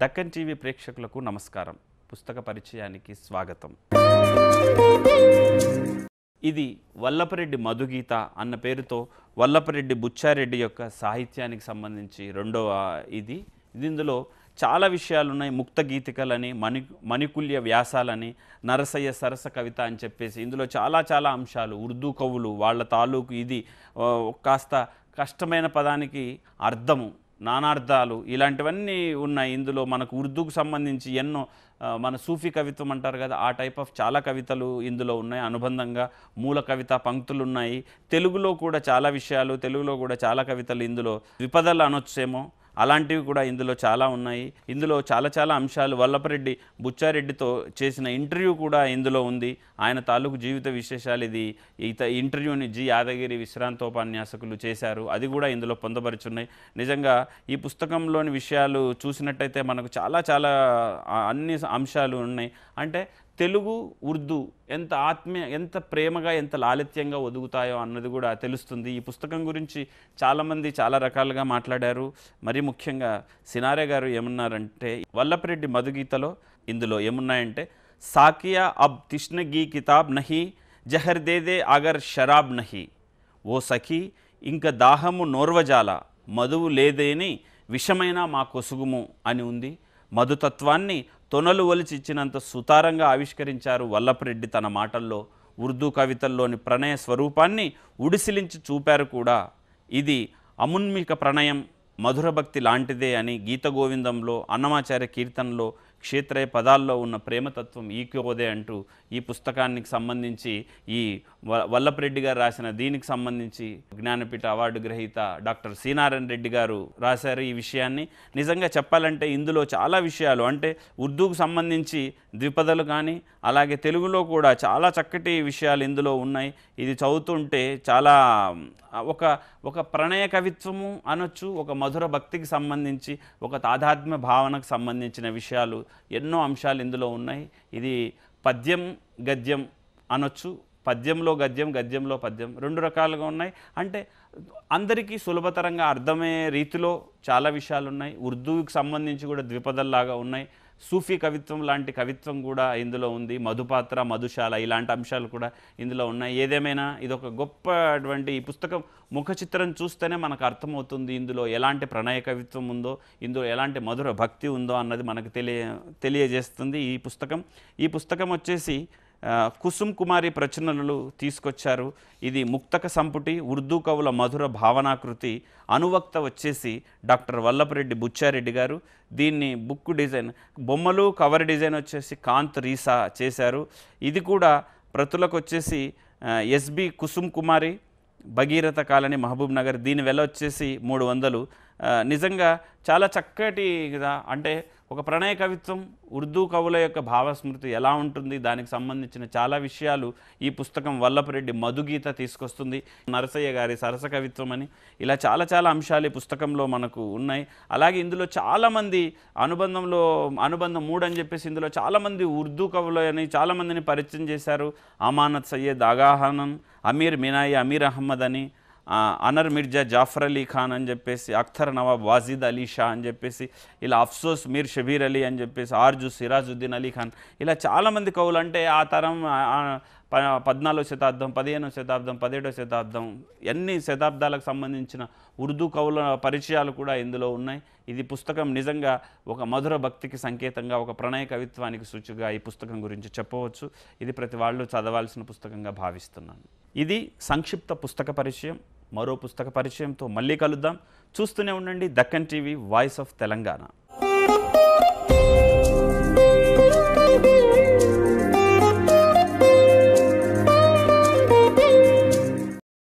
Deccan TV ప్రేక్షకులకు నమస్కారం పుస్తక పరిచయానికి స్వాగతం ఇది వల్లపరెడ్డి మధుగీత అన్న పేరుతో వల్లపరెడ్డి బుచ్చారెడ్డి యొక్క సాహిత్యానికి సంబంధించి రెండవ ఇది ఇందులో చాలా విషయాలు ఉన్నాయి ముక్త గీతికలని మణి మణికుల్య వ్యాసాలని నరసయ్య సరస కవిత అని చెప్పేసి ఇందులో చాలా చాలా అంశాలు ఉర్దూ కవులు వాళ్ళ తాలూకు ఇది కాస్త కష్టమైన పదానికి అర్థము నానార్థాలు ఇలాంటివన్నీ ఉన్నాయి ఇందులో మనకు ఉర్దూకు సంబంధించి ఎన్నో మన సూఫీ కవిత్వం అంటారు కదా ఆ టైప్ ఆఫ్ చాలా కవితలు ఇందులో ఉన్నాయి అనుబంధంగా మూల కవిత పంక్తులు ఉన్నాయి తెలుగులో కూడా చాలా విషయాలు తెలుగులో కూడా చాలా కవితలు ఇందులో విపదలు అనొచ్చేమో అలాంటివి కూడా ఇందులో చాలా ఉన్నాయి ఇందులో చాలా చాలా అంశాలు వల్లపరెడ్డి బుచ్చారెడ్డితో చేసిన ఇంటర్వ్యూ కూడా ఇందులో ఉంది ఆయన తాలూకు జీవిత విశేషాలు ఇది ఇత ఇంటర్వ్యూని జి యాదగిరి విశ్రాంతోపన్యాసకులు చేశారు అది కూడా ఇందులో పొందపరుచున్నాయి నిజంగా ఈ పుస్తకంలోని విషయాలు చూసినట్టయితే మనకు చాలా చాలా అన్ని అంశాలు ఉన్నాయి అంటే తెలుగు ఉర్దూ ఎంత ఆత్మీయ ఎంత ప్రేమగా ఎంత లాలిత్యంగా ఒదుగుతాయో అన్నది కూడా తెలుస్తుంది ఈ పుస్తకం గురించి చాలామంది చాలా రకాలుగా మాట్లాడారు మరీ ముఖ్యంగా సినారే గారు ఏమన్నారంటే వల్లపరెడ్డి మధుగీతలో ఇందులో ఏమున్నాయంటే సాకియా అబ్ తిష్ణగీ కితాబ్ నహి జహర్ దేదే అగర్ షరాబ్ నహి ఓ సఖీ ఇంక దాహము నోర్వజాల మధువు లేదేని విషమైనా మా కొసుగుము అని ఉంది మధుతత్వాన్ని తొనలు ఒలిచి ఇచ్చినంత సుతారంగా ఆవిష్కరించారు వల్లభరెడ్డి తన మాటల్లో ఉర్దూ కవితల్లోని ప్రణయ స్వరూపాన్ని ఉడిసిలించి చూపారు కూడా ఇది అమున్మిక ప్రణయం మధురభక్తి లాంటిదే అని గీత గోవిందంలో అన్నమాచార్య కీర్తనలో క్షేత్రయ పదాల్లో ఉన్న ప్రేమతత్వం ఈక్యోదే అంటూ ఈ పుస్తకానికి సంబంధించి ఈ వల్లపరెడ్డి గారు రాసిన దీనికి సంబంధించి జ్ఞానపీఠ అవార్డు గ్రహీత డాక్టర్ సీనారాయణ రెడ్డి గారు రాశారు ఈ విషయాన్ని నిజంగా చెప్పాలంటే ఇందులో చాలా విషయాలు అంటే ఉర్దూకు సంబంధించి ద్విపదలు కానీ అలాగే తెలుగులో కూడా చాలా చక్కటి విషయాలు ఇందులో ఉన్నాయి ఇది చదువుతుంటే చాలా ఒక ఒక ప్రణయ కవిత్వము అనొచ్చు ఒక మధుర భక్తికి సంబంధించి ఒక తాదాత్మ్య భావనకు సంబంధించిన విషయాలు ఎన్నో అంశాలు ఇందులో ఉన్నాయి ఇది పద్యం గద్యం అనొచ్చు పద్యంలో గద్యం గద్యంలో పద్యం రెండు రకాలుగా ఉన్నాయి అంటే అందరికీ సులభతరంగా అర్థమయ్యే రీతిలో చాలా విషయాలు ఉన్నాయి ఉర్దూకి సంబంధించి కూడా ద్విపదల్లాగా ఉన్నాయి సూఫీ కవిత్వం లాంటి కవిత్వం కూడా ఇందులో ఉంది మధుపాత్ర మధుశాల ఇలాంటి అంశాలు కూడా ఇందులో ఉన్నాయి ఏదేమైనా ఇదొక గొప్ప అటువంటి ఈ పుస్తకం ముఖ చిత్రం చూస్తేనే మనకు అర్థమవుతుంది ఇందులో ఎలాంటి ప్రణయ కవిత్వం ఉందో ఇందులో ఎలాంటి మధుర భక్తి ఉందో అన్నది మనకు తెలియ తెలియజేస్తుంది ఈ పుస్తకం ఈ పుస్తకం వచ్చేసి కుసుమ్ కుమారి ప్రచురణలు తీసుకొచ్చారు ఇది ముక్తక సంపుటి ఉర్దూ కవుల మధుర భావనాకృతి అనువక్త వచ్చేసి డాక్టర్ వల్లభరెడ్డి బుచ్చారెడ్డి గారు దీన్ని బుక్ డిజైన్ బొమ్మలు కవర్ డిజైన్ వచ్చేసి కాంత్ రీసా చేశారు ఇది కూడా ప్రతులకు వచ్చేసి S B Kusum Kumari Bhagiratha colony Mahbubnagar దీని వెల వచ్చేసి మూడు వందలు నిజంగా చాలా చక్కటి కదా అంటే ఒక ప్రణయ కవిత్వం ఉర్దూ కవుల యొక్క భావస్మృతి ఎలా ఉంటుంది దానికి సంబంధించిన చాలా విషయాలు ఈ పుస్తకం వల్లపరెడ్డి మధుగీత తీసుకొస్తుంది నరసయ్య గారి సరస కవిత్వం అని ఇలా చాలా చాలా అంశాలు ఈ పుస్తకంలో మనకు ఉన్నాయి అలాగే ఇందులో చాలామంది అనుబంధంలో అనుబంధం మూడు అని చెప్పేసి ఇందులో చాలామంది ఉర్దూ కవులు అని చాలామందిని పరిచయం చేశారు అమానత్ సయ్యద్ ఆగాహానన్ అమీర్ మినాయి అమీర్ అహ్మద్ అని అనర్ మిర్జా జాఫర్ అలీ ఖాన్ అని చెప్పేసి అఖ్తర్ నవాబ్ వాజిద్ అలీ షా అని చెప్పేసి ఇలా అఫ్సోస్ మీర్ షబీర్ అలీ అని చెప్పేసి ఆర్జు సిరాజుద్దీన్ అలీ ఖాన్ ఇలా చాలామంది కవులు అంటే ఆ తరం పద్నాలుగో శతాబ్దం పదిహేనో శతాబ్దం పదిహేడో శతాబ్దం ఎన్ని శతాబ్దాలకు సంబంధించిన ఉర్దూ కవుల పరిచయాలు కూడా ఇందులో ఉన్నాయి ఇది పుస్తకం నిజంగా ఒక మధుర భక్తికి సంకేతంగా ఒక ప్రణయ కవిత్వానికి సూచిగా ఈ పుస్తకం గురించి చెప్పవచ్చు ఇది ప్రతి వాళ్ళు చదవాల్సిన పుస్తకంగా భావిస్తున్నాను ఇది సంక్షిప్త పుస్తక పరిచయం మరో పుస్తక పరిచయంతో మళ్ళీ కలుద్దాం చూస్తూనే ఉండండి Deccan TV voice of Telangana